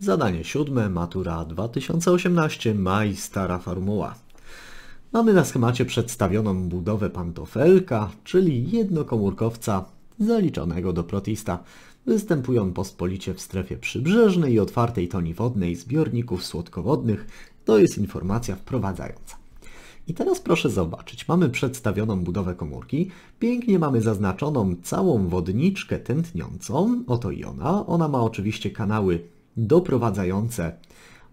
Zadanie siódme, matura 2018, maj, stara formuła. Mamy na schemacie przedstawioną budowę pantofelka, czyli jednokomórkowca zaliczonego do protista. Występują on pospolicie w strefie przybrzeżnej i otwartej toni wodnej zbiorników słodkowodnych. To jest informacja wprowadzająca. I teraz proszę zobaczyć, mamy przedstawioną budowę komórki, pięknie mamy zaznaczoną całą wodniczkę tętniącą, oto i ona. Ona ma oczywiście kanały doprowadzające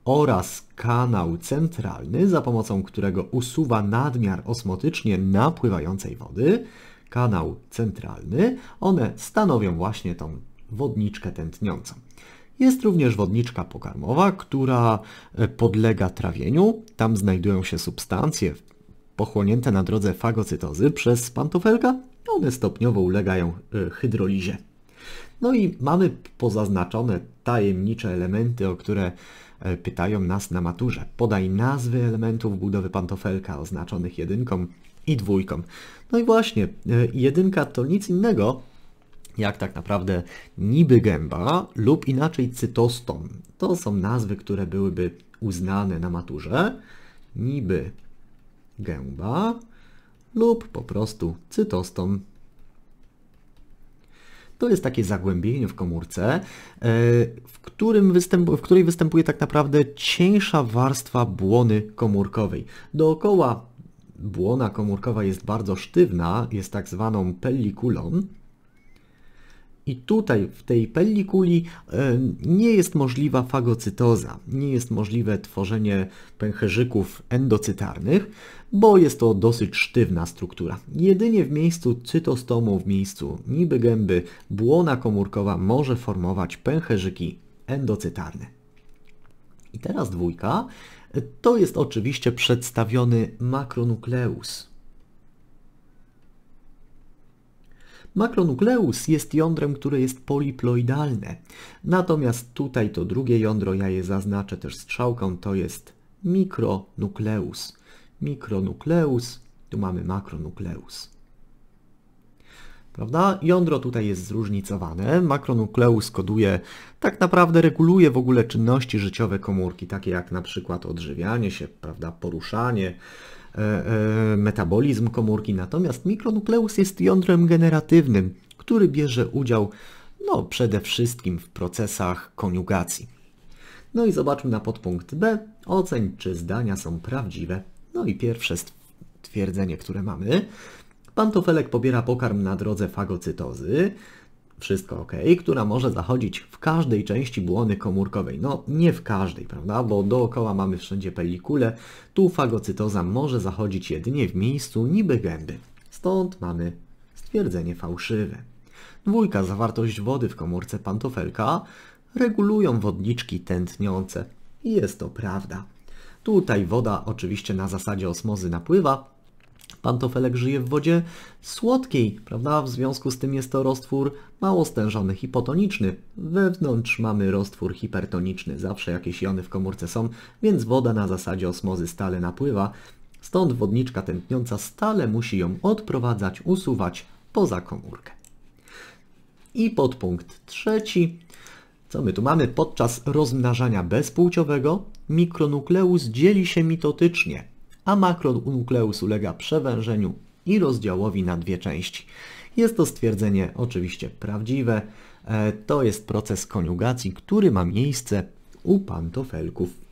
oraz kanał centralny, za pomocą którego usuwa nadmiar osmotycznie napływającej wody, kanał centralny, one stanowią właśnie tą wodniczkę tętniącą. Jest również wodniczka pokarmowa, która e, podlega trawieniu. Tam znajdują się substancje pochłonięte na drodze fagocytozy przez pantofelka. One stopniowo ulegają e, hydrolizie. No i mamy pozaznaczone tajemnicze elementy, o które e, pytają nas na maturze. Podaj nazwy elementów budowy pantofelka oznaczonych jedynką i dwójką. No i właśnie, e, jedynka to nic innego jak tak naprawdę niby gęba lub inaczej cytostom. To są nazwy, które byłyby uznane na maturze. Niby gęba lub po prostu cytostom to jest takie zagłębienie w komórce, e, w, którym w której występuje tak naprawdę cieńsza warstwa błony komórkowej. Dookoła błona komórkowa jest bardzo sztywna, jest tak zwaną pellikulą, i tutaj w tej pellikuli e, nie jest możliwa fagocytoza, nie jest możliwe tworzenie pęcherzyków endocytarnych, bo jest to dosyć sztywna struktura. Jedynie w miejscu cytostomu, w miejscu niby gęby, błona komórkowa może formować pęcherzyki endocytarne. I teraz dwójka, to jest oczywiście przedstawiony makronukleus. Makronukleus jest jądrem, które jest poliploidalne. Natomiast tutaj to drugie jądro, ja je zaznaczę też strzałką, to jest mikronukleus. Mikronukleus, tu mamy makronukleus. Prawda? Jądro tutaj jest zróżnicowane. Makronukleus koduje, tak naprawdę reguluje w ogóle czynności życiowe komórki, takie jak na przykład odżywianie się, prawda, poruszanie, E, e, metabolizm komórki, natomiast mikronukleus jest jądrem generatywnym, który bierze udział no, przede wszystkim w procesach koniugacji. No i zobaczmy na podpunkt B. Oceń, czy zdania są prawdziwe. No i pierwsze twierdzenie, które mamy. Pantofelek pobiera pokarm na drodze fagocytozy wszystko ok, która może zachodzić w każdej części błony komórkowej. No nie w każdej, prawda, bo dookoła mamy wszędzie pelikule, tu fagocytoza może zachodzić jedynie w miejscu niby gęby. Stąd mamy stwierdzenie fałszywe. Dwójka, zawartość wody w komórce pantofelka regulują wodniczki tętniące. Jest to prawda. Tutaj woda oczywiście na zasadzie osmozy napływa, Pantofelek żyje w wodzie słodkiej, prawda? W związku z tym jest to roztwór mało stężony, hipotoniczny. Wewnątrz mamy roztwór hipertoniczny, zawsze jakieś jony w komórce są, więc woda na zasadzie osmozy stale napływa. Stąd wodniczka tętniąca stale musi ją odprowadzać, usuwać poza komórkę. I podpunkt trzeci. Co my tu mamy? Podczas rozmnażania bezpłciowego mikronukleus dzieli się mitotycznie a makronukleus ulega przewężeniu i rozdziałowi na dwie części. Jest to stwierdzenie oczywiście prawdziwe. E, to jest proces koniugacji, który ma miejsce u pantofelków.